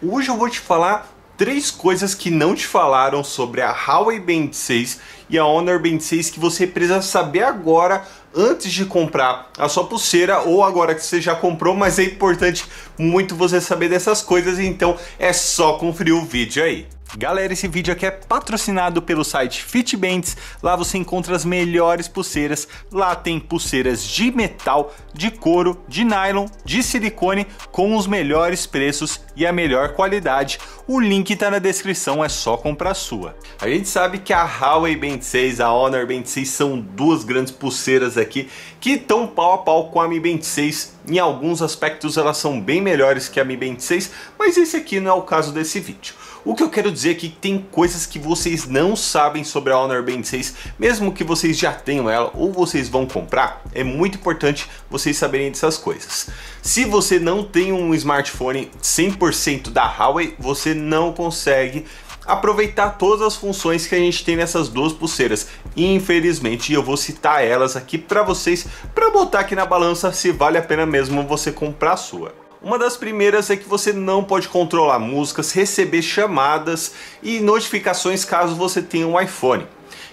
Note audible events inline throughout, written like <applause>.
Hoje eu vou te falar três coisas que não te falaram sobre a Huawei Band 6 e a Honor Band 6 que você precisa saber agora antes de comprar a sua pulseira ou agora que você já comprou, mas é importante muito você saber dessas coisas, então é só conferir o vídeo aí. Galera, esse vídeo aqui é patrocinado pelo site Fitbands. Lá você encontra as melhores pulseiras. Lá tem pulseiras de metal, de couro, de nylon, de silicone com os melhores preços e a melhor qualidade. O link está na descrição, é só comprar a sua. A gente sabe que a Huawei Band 6, a Honor Band 6 são duas grandes pulseiras aqui que estão pau a pau com a Mi Band 6. Em alguns aspectos elas são bem melhores que a Mi Band 6, mas esse aqui não é o caso desse vídeo. O que eu quero dizer é que tem coisas que vocês não sabem sobre a Honor Band 6, mesmo que vocês já tenham ela ou vocês vão comprar, é muito importante vocês saberem dessas coisas. Se você não tem um smartphone 100% da Huawei, você não consegue aproveitar todas as funções que a gente tem nessas duas pulseiras. Infelizmente, eu vou citar elas aqui para vocês, para botar aqui na balança se vale a pena mesmo você comprar a sua. Uma das primeiras é que você não pode controlar músicas, receber chamadas e notificações caso você tenha um iPhone.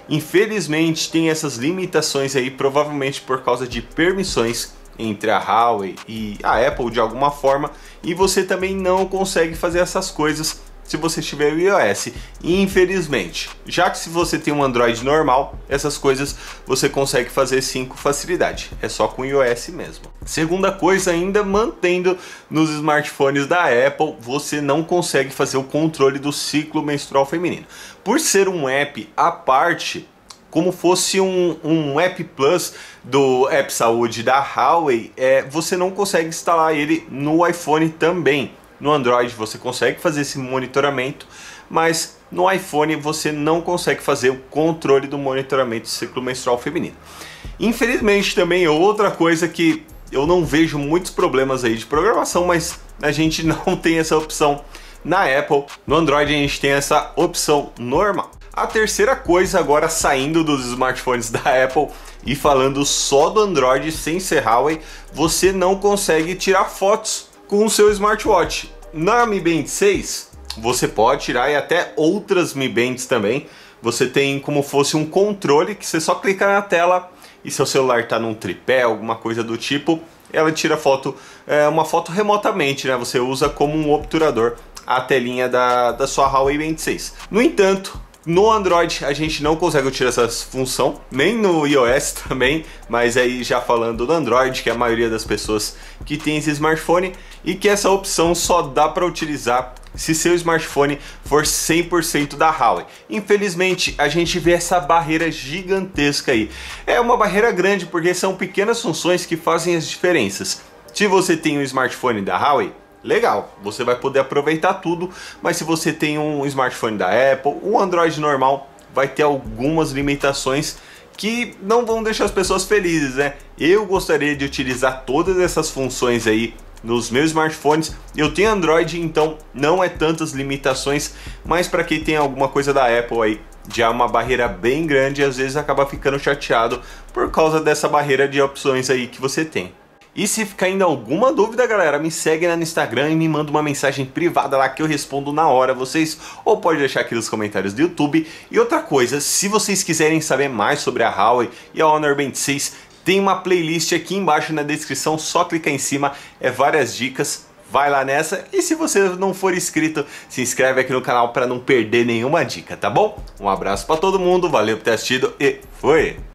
Infelizmente tem essas limitações aí, provavelmente por causa de permissões entre a Huawei e a Apple de alguma forma, e você também não consegue fazer essas coisas se você tiver o iOS, infelizmente. Já que se você tem um Android normal, essas coisas você consegue fazer sim com facilidade, é só com o iOS mesmo. Segunda coisa, ainda mantendo nos smartphones da Apple, você não consegue fazer o controle do ciclo menstrual feminino. Por ser um app à parte, como fosse um, um App Plus do App Saúde da Huawei, é, você não consegue instalar ele no iPhone também. No Android você consegue fazer esse monitoramento, mas no iPhone você não consegue fazer o controle do monitoramento do ciclo menstrual feminino. Infelizmente também outra coisa que eu não vejo muitos problemas aí de programação, mas a gente <laughs> não tem essa opção na Apple. No Android a gente tem essa opção normal. A terceira coisa agora saindo dos smartphones da Apple e falando só do Android sem ser Huawei, você não consegue tirar fotos com o seu smartwatch. Na Mi Band 6, você pode tirar e até outras Mi Bands também. Você tem como fosse um controle que você só clica na tela e seu celular está num tripé, alguma coisa do tipo, ela tira foto, é, uma foto remotamente, né? Você usa como um obturador a telinha da, da sua Huawei Band 6. No entanto, no Android a gente não consegue utilizar essa função, nem no iOS <laughs> também, mas aí já falando do Android, que é a maioria das pessoas que tem esse smartphone, e que essa opção só dá para utilizar se seu smartphone for 100% da Huawei. Infelizmente, a gente vê essa barreira gigantesca aí. É uma barreira grande porque são pequenas funções que fazem as diferenças. Se você tem um smartphone da Huawei, legal, você vai poder aproveitar tudo, mas se você tem um smartphone da Apple, um Android normal, vai ter algumas limitações que não vão deixar as pessoas felizes, né? Eu gostaria de utilizar todas essas funções aí nos meus smartphones. Eu tenho Android, então não é tantas limitações, mas para quem tem alguma coisa da Apple aí, já é uma barreira bem grande e às vezes acaba ficando chateado por causa dessa barreira de opções aí que você tem. E se ficar ainda alguma dúvida, galera, me segue lá no Instagram e me manda uma mensagem privada lá que eu respondo na hora vocês, ou pode deixar aqui nos comentários do YouTube. E outra coisa, se vocês quiserem saber mais sobre a Huawei e a Honor Band 6, tem uma playlist aqui embaixo na descrição, só clicar em cima, é várias dicas, vai lá nessa. E se você não for inscrito, se inscreve aqui no canal para não perder nenhuma dica, tá bom? Um abraço para todo mundo, valeu por ter assistido e fui!